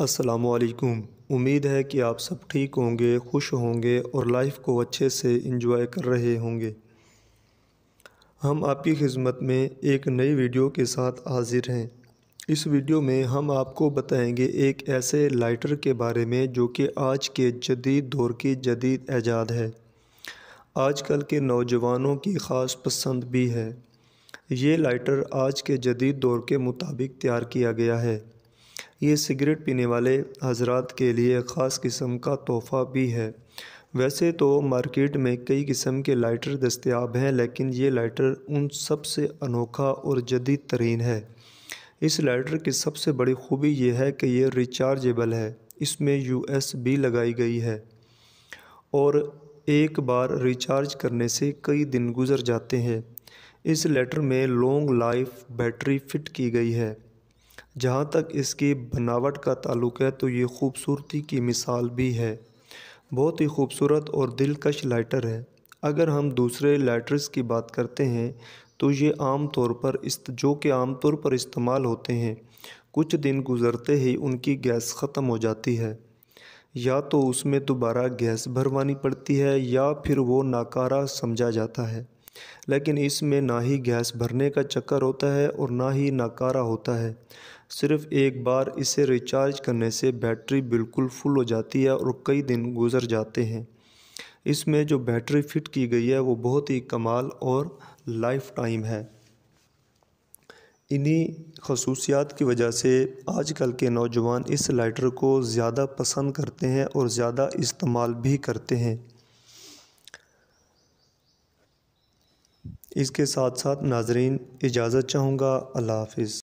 असलकुम उम्मीद है कि आप सब ठीक होंगे खुश होंगे और लाइफ को अच्छे से इंजॉय कर रहे होंगे हम आपकी खिदमत में एक नई वीडियो के साथ हाजिर हैं इस वीडियो में हम आपको बताएंगे एक ऐसे लाइटर के बारे में जो कि आज के जदीद दौर की जदीद ऐजाद है आजकल के नौजवानों की ख़ास पसंद भी है ये लाइटर आज के जदीद दौर के मुताबिक तैयार किया गया है ये सिगरेट पीने वाले हजरात के लिए ख़ास किस्म का तोहफ़ा भी है वैसे तो मार्केट में कई किस्म के लाइटर दस्तियाब हैं लेकिन ये लाइटर उन सब से अनोखा और जदीद तरीन है इस लाइटर की सबसे बड़ी खूबी यह है कि यह रिचार्जेबल है इसमें यू एस बी लगाई गई है और एक बार रिचार्ज करने से कई दिन गुजर जाते हैं इस लेटर में लॉन्ग लाइफ बैटरी फिट की गई है जहाँ तक इसकी बनावट का ताल्लुक है तो ये ख़ूबसूरती की मिसाल भी है बहुत ही खूबसूरत और दिलकश लाइटर है अगर हम दूसरे लाइटर्स की बात करते हैं तो ये आम तौर पर इस जो कि आम तौर पर इस्तेमाल होते हैं कुछ दिन गुजरते ही उनकी गैस ख़त्म हो जाती है या तो उसमें दोबारा गैस भरवानी पड़ती है या फिर वो नाकारा समझा जाता है लेकिन इसमें ना ही गैस भरने का चक्कर होता है और ना ही नाकारा होता है सिर्फ एक बार इसे रिचार्ज करने से बैटरी बिल्कुल फुल हो जाती है और कई दिन गुजर जाते हैं इसमें जो बैटरी फिट की गई है वो बहुत ही कमाल और लाइफ टाइम है इन्हीं खसूसियात की वजह से आजकल के नौजवान इस लाइटर को ज़्यादा पसंद करते हैं और ज़्यादा इस्तेमाल भी करते हैं इसके साथ साथ नाजरीन इजाज़त चाहूँगा अल्लाह हाफिज़